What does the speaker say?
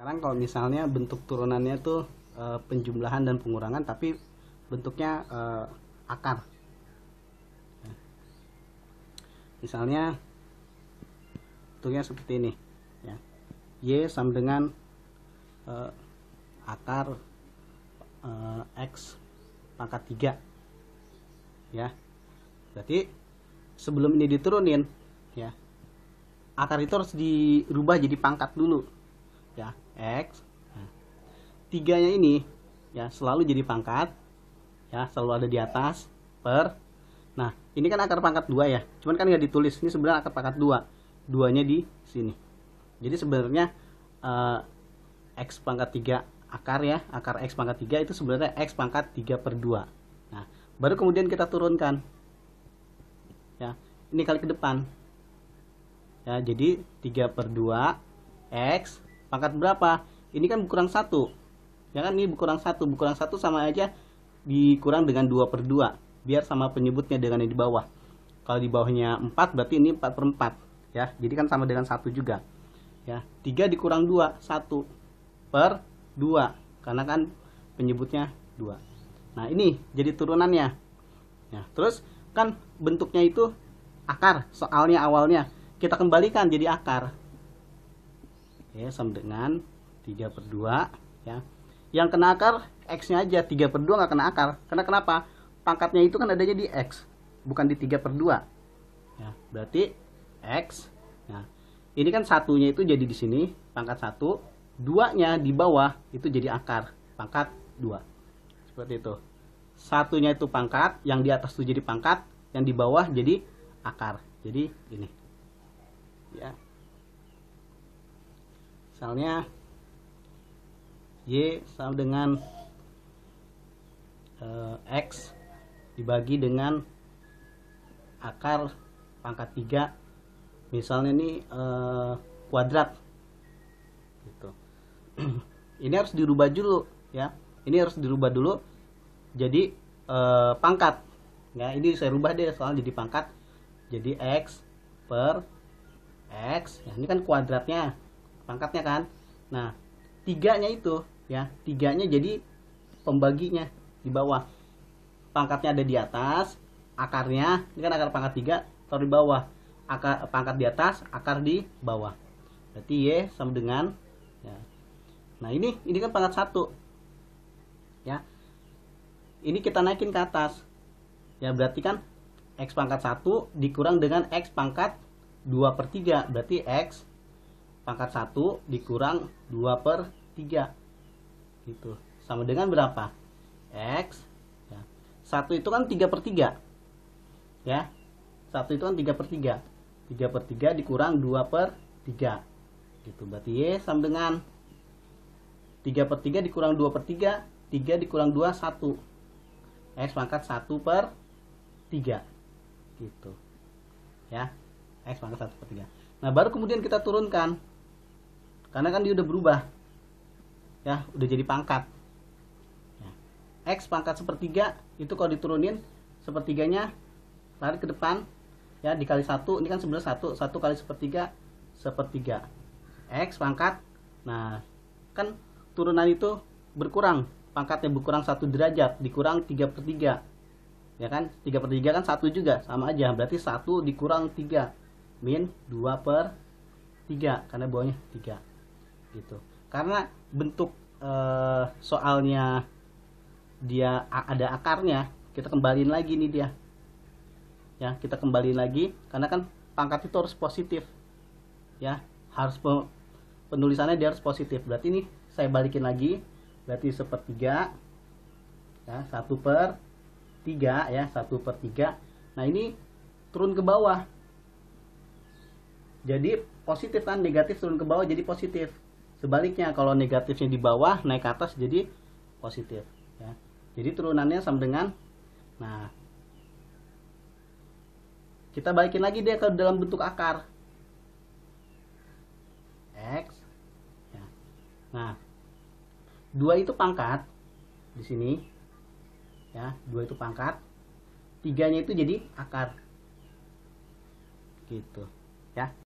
sekarang kalau misalnya bentuk turunannya tuh e, penjumlahan dan pengurangan tapi bentuknya e, akar misalnya bentuknya seperti ini ya y sama dengan e, akar e, x pangkat 3 ya berarti sebelum ini diturunin ya akar itu harus dirubah jadi pangkat dulu ya x tiganya ini ya selalu jadi pangkat ya selalu ada di atas per nah ini kan akar pangkat dua ya cuman kan nggak ditulis ini sebenarnya akar pangkat dua duanya di sini jadi sebenarnya eh, x pangkat tiga akar ya akar x pangkat tiga itu sebenarnya x pangkat 3 per 2 nah baru kemudian kita turunkan ya ini kali ke depan ya jadi 3 per 2 x pangkat berapa ini kan kurang satu ya kan ini kurang satu kurang satu sama aja dikurang dengan 2 per 2 biar sama penyebutnya dengan yang di bawah kalau di bawahnya 4 berarti ini 4 per 4 ya jadi kan sama dengan satu juga ya 3 dikurang 2 1 per 2 karena kan penyebutnya 2 nah ini jadi turunannya ya terus kan bentuknya itu akar soalnya awalnya kita kembalikan jadi akar ya sama dengan 3 per 2 ya yang kena akar x nya aja 3 per 2 nggak kena akar karena kenapa pangkatnya itu kan adanya di x bukan di 3 per 2 ya, berarti x nah ini kan satunya itu jadi di sini pangkat 1 duanya di bawah itu jadi akar pangkat 2 seperti itu satunya itu pangkat yang di atas itu jadi pangkat yang di bawah jadi akar jadi ini ya misalnya Y sama dengan e, X dibagi dengan akar pangkat 3 misalnya ini e, kuadrat gitu ini harus dirubah dulu ya ini harus dirubah dulu jadi e, pangkat ya ini saya rubah deh soal jadi pangkat jadi X per X ya, ini kan kuadratnya pangkatnya kan nah tiganya itu ya tiganya jadi pembaginya di bawah pangkatnya ada di atas akarnya ini kan akar pangkat tiga taruh di bawah akar pangkat di atas akar di bawah berarti y sama dengan ya. nah ini ini kan pangkat satu ya ini kita naikin ke atas ya berarti kan x pangkat satu dikurang dengan x pangkat 2 per 3 berarti x pangkat 1 dikurang 2 per 3 gitu sama dengan berapa X ya. 1 itu kan 3 per 3 ya 1 itu kan 3 per 3 3 per 3 dikurang 2 per 3 gitu berarti Y sama dengan 3 per 3 dikurang 2 per 3 3 dikurang 2 1 X pangkat 1 per 3 gitu ya X pangkat 1 per 3. Nah, baru kemudian kita turunkan. Karena kan dia udah berubah. Ya, udah jadi pangkat. Ya. X pangkat per 3 itu kalau diturunin sepertiganya lari ke depan ya dikali satu ini kan sebenarnya satu satu kali sepertiga sepertiga x pangkat nah kan turunan itu berkurang pangkatnya berkurang 1 derajat dikurang 3 per 3 ya kan 3 per 3 kan satu juga sama aja berarti satu dikurang 3 min 2 per 3 karena bawahnya 3 gitu karena bentuk e, soalnya dia ada akarnya kita kembaliin lagi nih dia ya kita kembaliin lagi karena kan pangkat itu harus positif ya harus penulisannya dia harus positif berarti ini saya balikin lagi berarti sepertiga ya satu per tiga ya satu per tiga nah ini turun ke bawah jadi positif kan negatif turun ke bawah jadi positif sebaliknya kalau negatifnya di bawah naik ke atas jadi positif ya jadi turunannya sama dengan nah kita balikin lagi dia ke dalam bentuk akar x ya. nah dua itu pangkat di sini ya dua itu pangkat tiganya itu jadi akar gitu ya